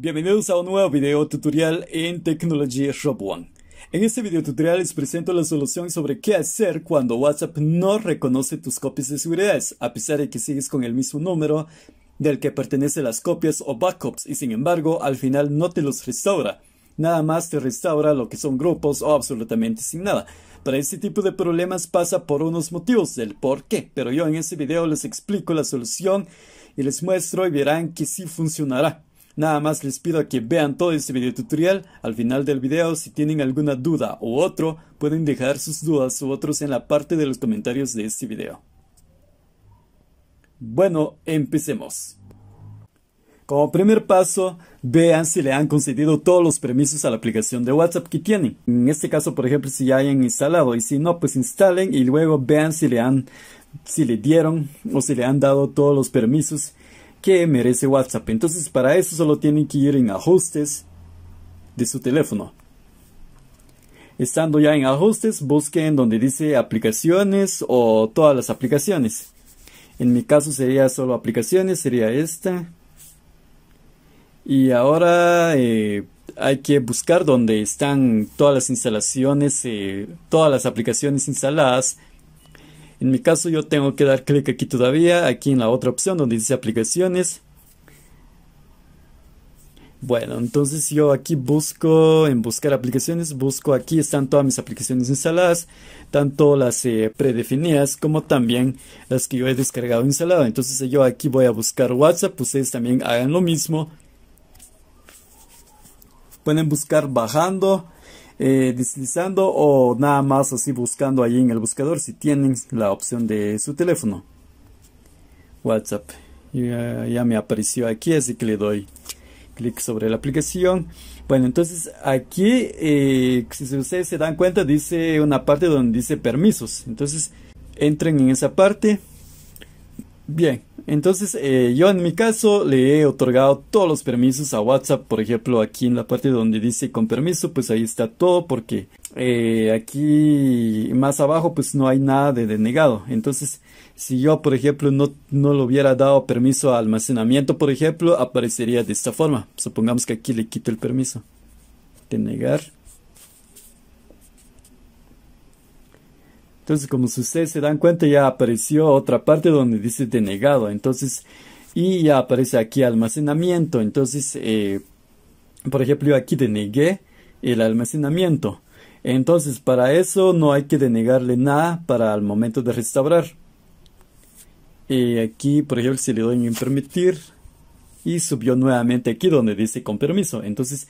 Bienvenidos a un nuevo video tutorial en tecnología Shop One. En este video tutorial les presento la solución sobre qué hacer cuando WhatsApp no reconoce tus copias de seguridad, a pesar de que sigues con el mismo número del que pertenecen las copias o backups y sin embargo al final no te los restaura. Nada más te restaura lo que son grupos o absolutamente sin nada. Para este tipo de problemas pasa por unos motivos del por qué, pero yo en este video les explico la solución y les muestro y verán que sí funcionará. Nada más les pido que vean todo este video tutorial. Al final del video, si tienen alguna duda o otro, pueden dejar sus dudas u otros en la parte de los comentarios de este video. Bueno, empecemos. Como primer paso, vean si le han concedido todos los permisos a la aplicación de WhatsApp que tienen. En este caso, por ejemplo, si ya hayan instalado y si no, pues instalen y luego vean si le han si le dieron o si le han dado todos los permisos que merece WhatsApp. Entonces para eso solo tienen que ir en ajustes de su teléfono. Estando ya en ajustes, busquen donde dice aplicaciones o todas las aplicaciones. En mi caso sería solo aplicaciones, sería esta. Y ahora eh, hay que buscar donde están todas las instalaciones, eh, todas las aplicaciones instaladas en mi caso yo tengo que dar clic aquí todavía, aquí en la otra opción donde dice aplicaciones. Bueno, entonces yo aquí busco en buscar aplicaciones, busco aquí están todas mis aplicaciones instaladas, tanto las eh, predefinidas como también las que yo he descargado e instalado. Entonces yo aquí voy a buscar WhatsApp, ustedes también hagan lo mismo. Pueden buscar bajando eh, deslizando o nada más así buscando ahí en el buscador si tienen la opción de su teléfono. WhatsApp. Ya, me apareció aquí, así que le doy clic sobre la aplicación. Bueno, entonces aquí, eh, si ustedes se dan cuenta, dice una parte donde dice permisos. Entonces, entren en esa parte, Bien, entonces eh, yo en mi caso le he otorgado todos los permisos a WhatsApp, por ejemplo aquí en la parte donde dice con permiso, pues ahí está todo porque eh, aquí más abajo pues no hay nada de denegado. Entonces si yo por ejemplo no, no le hubiera dado permiso a almacenamiento por ejemplo aparecería de esta forma. Supongamos que aquí le quito el permiso. Denegar. Entonces, como ustedes se dan cuenta, ya apareció otra parte donde dice denegado. Entonces, y ya aparece aquí almacenamiento. Entonces, eh, por ejemplo, yo aquí denegué el almacenamiento. Entonces, para eso no hay que denegarle nada para el momento de restaurar. Y eh, aquí, por ejemplo, si le doy en permitir, y subió nuevamente aquí donde dice con permiso. Entonces,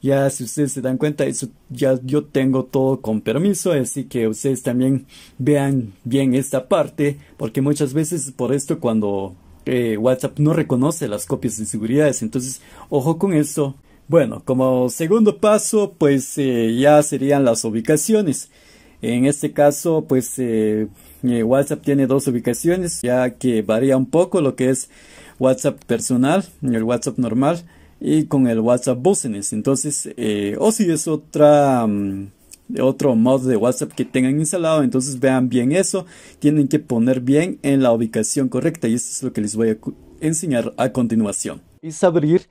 ya si ustedes se dan cuenta, eso ya yo tengo todo con permiso, así que ustedes también vean bien esta parte, porque muchas veces por esto cuando eh, WhatsApp no reconoce las copias de seguridad. entonces ojo con eso. Bueno, como segundo paso, pues eh, ya serían las ubicaciones. En este caso, pues eh, WhatsApp tiene dos ubicaciones, ya que varía un poco lo que es WhatsApp personal, el WhatsApp normal y con el WhatsApp Business. Entonces, eh, o si es otra... Mm, otro mod de WhatsApp que tengan instalado, entonces vean bien eso, tienen que poner bien en la ubicación correcta y eso es lo que les voy a enseñar a continuación. Es abrir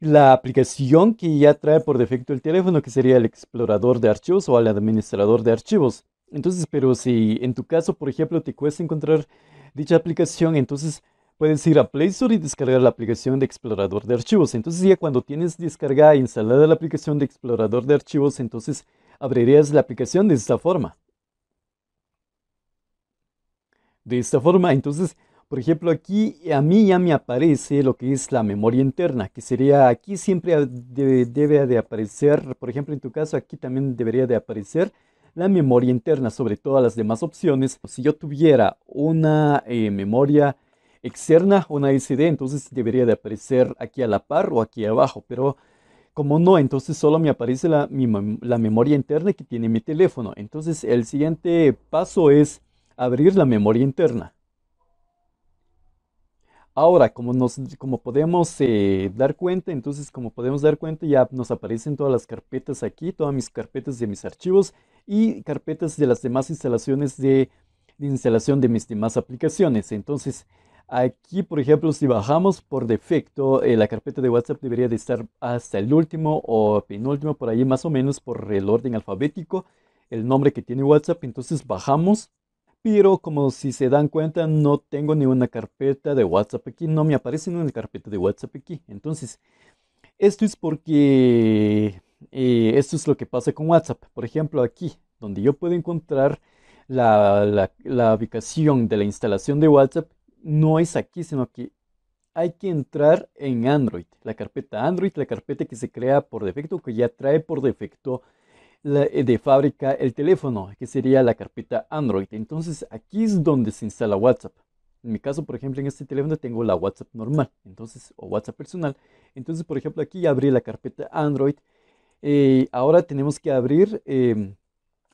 la aplicación que ya trae por defecto el teléfono, que sería el explorador de archivos o el administrador de archivos. Entonces, pero si en tu caso, por ejemplo, te cuesta encontrar dicha aplicación, entonces puedes ir a Play Store y descargar la aplicación de explorador de archivos. Entonces ya cuando tienes descargada e instalada la aplicación de explorador de archivos, entonces abrirías la aplicación de esta forma. De esta forma, entonces, por ejemplo, aquí a mí ya me aparece lo que es la memoria interna, que sería aquí siempre debe, de aparecer, por ejemplo, en tu caso aquí también debería de aparecer la memoria interna sobre todas las demás opciones. Si yo tuviera una eh, memoria externa una SD, entonces debería de aparecer aquí a la par o aquí abajo, pero como no, entonces solo me aparece la, memoria interna que tiene mi teléfono. Entonces el siguiente paso es abrir la memoria interna. Ahora, como, nos, como podemos eh, dar cuenta, entonces como podemos dar cuenta, ya nos aparecen todas las carpetas aquí, todas mis carpetas de mis archivos y carpetas de las demás instalaciones de, de instalación de mis demás aplicaciones. Entonces, Aquí, por ejemplo, si bajamos por defecto, eh, la carpeta de WhatsApp debería de estar hasta el último o penúltimo, por ahí más o menos por el orden alfabético, el nombre que tiene WhatsApp. Entonces bajamos, pero como si se dan cuenta, no tengo ni una carpeta de WhatsApp aquí, no me aparece ni una carpeta de WhatsApp aquí. Entonces, esto es porque eh, esto es lo que pasa con WhatsApp. Por ejemplo, aquí, donde yo puedo encontrar la ubicación de la instalación de WhatsApp no es aquí, sino que hay que entrar en Android, la carpeta Android, la carpeta que se crea por defecto, que ya trae por defecto la, eh, de fábrica el teléfono, que sería la carpeta Android. Entonces aquí es donde se instala WhatsApp. En mi caso, por ejemplo, en este teléfono tengo la WhatsApp normal, entonces, o WhatsApp personal. Entonces, por ejemplo, aquí abrí la carpeta Android. y eh, ahora tenemos que abrir em,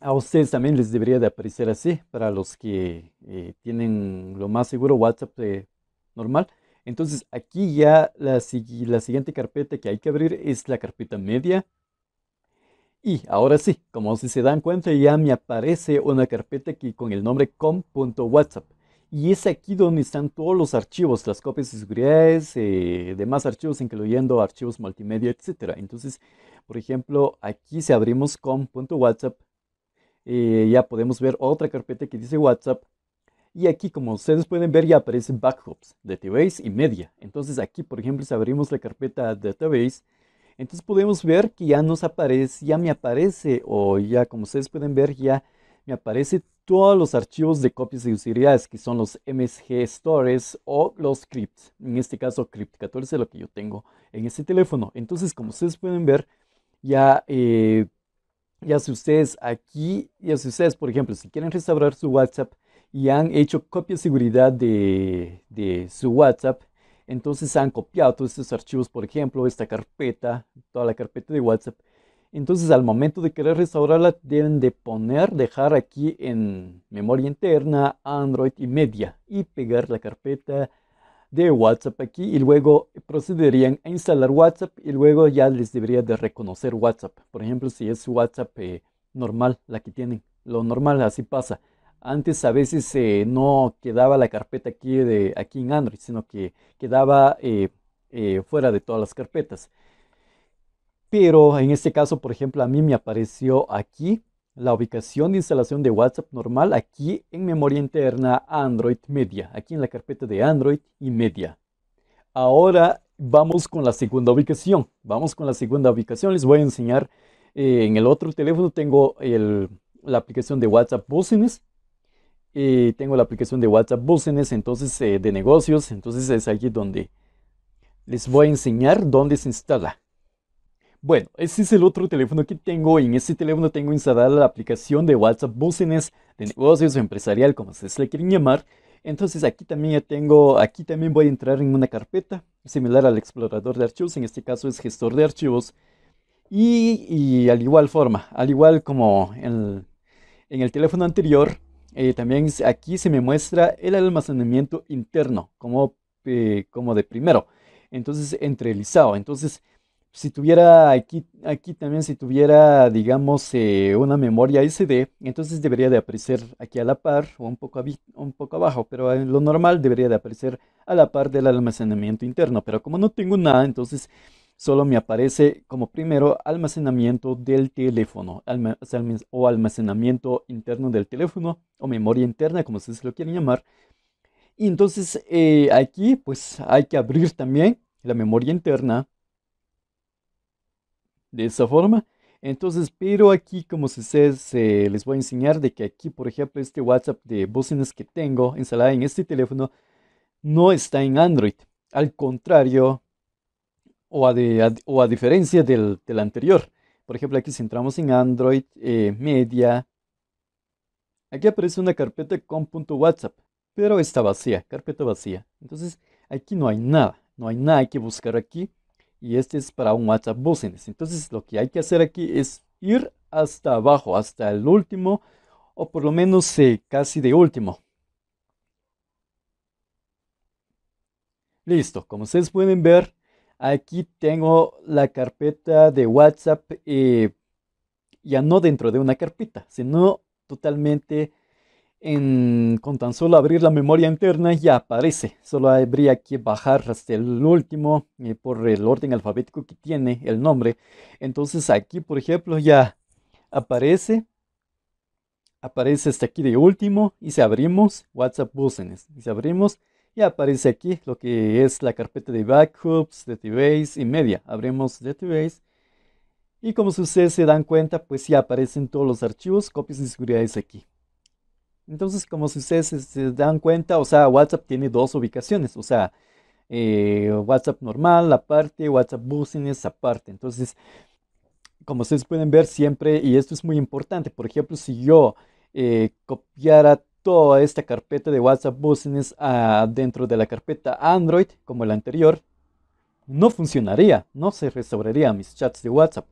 a ustedes también les debería de aparecer así para los que eh, tienen lo más seguro WhatsApp eh, normal. Entonces aquí ya la, la siguiente carpeta que hay que abrir es la carpeta media. Y ahora sí, como si se dan cuenta ya me aparece una carpeta aquí con el nombre com.whatsapp. Y es aquí donde están todos los archivos, las copias de seguridades, eh, demás archivos, incluyendo archivos multimedia, etc. Entonces, por ejemplo, aquí si abrimos com.whatsapp, eh, ya podemos ver otra carpeta que dice WhatsApp. Y aquí, como ustedes pueden ver, ya aparecen backups, database y media. Entonces aquí, por ejemplo, si abrimos la carpeta database, entonces podemos ver que ya nos aparece, ya me aparece, o ya como ustedes pueden ver, ya me aparece todos los archivos de copias de utilidades, que son los MSG Stores o los Crypt. En este caso, Crypt 14 es lo que yo tengo en este teléfono. Entonces, como ustedes pueden ver, ya eh, ya si ustedes aquí, ya si ustedes, por ejemplo, si quieren restaurar su WhatsApp y han hecho copia de seguridad de, de su WhatsApp, entonces han copiado todos estos archivos, por ejemplo, esta carpeta, toda la carpeta de WhatsApp. Entonces al momento de querer restaurarla deben de poner, dejar aquí en memoria interna, Android y media y pegar la carpeta de WhatsApp aquí y luego procederían a instalar WhatsApp y luego ya les debería de reconocer WhatsApp. Por ejemplo, si es WhatsApp eh, normal, la que tienen, lo normal, así pasa. Antes a veces eh, no quedaba la carpeta aquí, de, aquí en Android, sino que quedaba eh, fuera de todas las carpetas. Pero en este caso, por ejemplo, a mí me apareció aquí la ubicación de instalación de WhatsApp normal aquí en memoria interna Android Media, aquí en la carpeta de Android y Media. Ahora vamos con la segunda ubicación. Vamos con la segunda ubicación. Les voy a enseñar eh, en el otro teléfono. Tengo la aplicación de WhatsApp Business. Eh, tengo la aplicación de WhatsApp Business, entonces eh, de negocios. Entonces es allí donde les voy a enseñar dónde se instala. Bueno, ese es el otro teléfono que tengo y en este teléfono tengo instalada la aplicación de WhatsApp Business de negocios empresarial, como ustedes le quieren llamar. Entonces aquí también ya tengo, aquí también voy a entrar en una carpeta similar al explorador de archivos, en este caso es gestor de archivos. Y, al igual forma, al igual como en el, teléfono anterior, eh, también aquí se me muestra el almacenamiento interno como, eh, como de primero. Entonces, entrelizado. Entonces, si tuviera aquí, aquí también, si tuviera, digamos, eh, una memoria SD, entonces debería de aparecer aquí a la par o un poco, un poco abajo, pero en lo normal debería de aparecer a la par del almacenamiento interno. Pero como no tengo nada, entonces solo me aparece como primero almacenamiento del teléfono o almacenamiento interno del teléfono o memoria interna, como ustedes lo quieren llamar. Y entonces eh, aquí pues hay que abrir también la memoria interna de esa forma. Entonces, pero aquí como se, se les voy a enseñar de que aquí, por ejemplo, este WhatsApp de bocinas que tengo instalado en este teléfono no está en Android. Al contrario, o a, o a diferencia del, anterior. Por ejemplo, aquí si entramos en Android, eh, Media, aquí aparece una carpeta con punto .whatsapp, pero está vacía, carpeta vacía. Entonces, aquí no hay nada, no hay nada que buscar aquí y este es para un WhatsApp Business. Entonces lo que hay que hacer aquí es ir hasta abajo, hasta el último o por lo menos eh, casi de último. Listo, como ustedes pueden ver, aquí tengo la carpeta de WhatsApp eh, ya no dentro de una carpeta, sino totalmente con tan solo abrir la memoria interna ya aparece. Solo habría que bajar hasta el último eh, por el orden alfabético que tiene el nombre. Entonces aquí, por ejemplo, ya aparece. Aparece hasta aquí de último y si abrimos WhatsApp Business. Y si abrimos, ya aparece aquí lo que es la carpeta de backups, database y media. Abrimos database y como ustedes se dan cuenta, pues ya aparecen todos los archivos, copias y seguridades aquí. Entonces, como si ustedes se este, dan cuenta, o sea, WhatsApp tiene dos ubicaciones, o sea, eh, WhatsApp normal aparte, WhatsApp Business aparte. Entonces, como ustedes pueden ver siempre, y esto es muy importante, por ejemplo, si yo eh, copiara toda esta carpeta de WhatsApp Business ah, dentro de la carpeta Android, como la anterior, no funcionaría, no se restauraría mis chats de WhatsApp.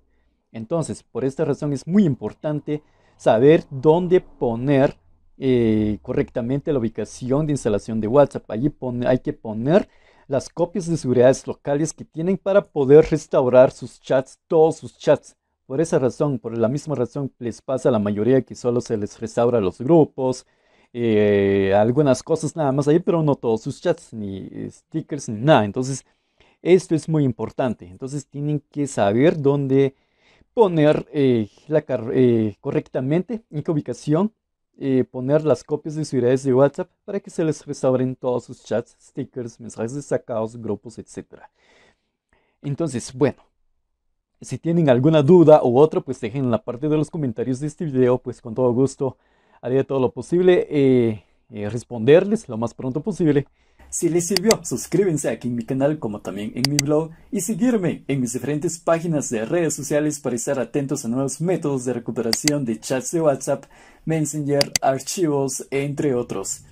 Entonces, por esta razón es muy importante saber dónde poner eh, correctamente la ubicación de instalación de WhatsApp. Allí hay que poner las copias de seguridades locales que tienen para poder restaurar sus chats, todos sus chats. Por esa razón, por la misma razón les pasa a la mayoría que solo se les restaura los grupos, eh, algunas cosas nada más ahí, pero no todos sus chats, ni eh, stickers, ni nada. Entonces, esto es muy importante. Entonces, tienen que saber dónde poner la correctamente, en qué ubicación poner las copias de sus ideas de WhatsApp para que se les restauren todos sus chats, stickers, mensajes destacados, grupos, etc. Entonces, bueno, si tienen alguna duda u otra, pues dejen en la parte de los comentarios de este video, pues con todo gusto haré todo lo posible eh, eh, responderles lo más pronto posible. Si les sirvió, suscríbanse aquí en mi canal como también en mi blog y seguirme en mis diferentes páginas de redes sociales para estar atentos a nuevos métodos de recuperación de chats de WhatsApp, Messenger, archivos, entre otros.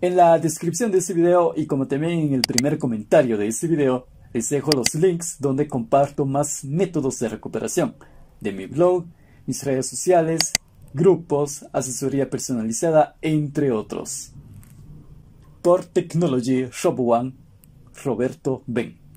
En la descripción de este video y como también en el primer comentario de este video, les dejo los links donde comparto más métodos de recuperación de mi blog, mis redes sociales, grupos, asesoría personalizada, entre otros. Por Technology Shop One, Roberto Ben.